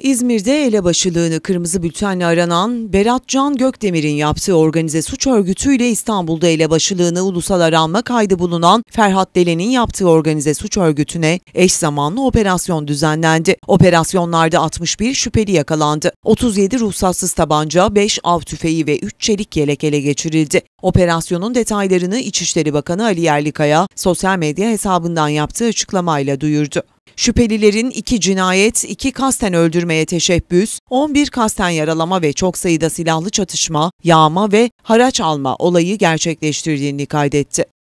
İzmir'de elebaşılığını kırmızı bültenle aranan Berat Can Gökdemir'in yaptığı organize suç örgütüyle İstanbul'da elebaşılığını ulusal aranma kaydı bulunan Ferhat Delen'in yaptığı organize suç örgütüne eş zamanlı operasyon düzenlendi. Operasyonlarda 61 şüpheli yakalandı. 37 ruhsatsız tabanca, 5 av tüfeği ve 3 çelik yelek ele geçirildi. Operasyonun detaylarını İçişleri Bakanı Ali Yerlikaya sosyal medya hesabından yaptığı açıklamayla duyurdu. Şüphelilerin iki cinayet, iki kasten öldürmeye teşebbüs, 11 kasten yaralama ve çok sayıda silahlı çatışma, yağma ve haraç alma olayı gerçekleştirdiğini kaydetti.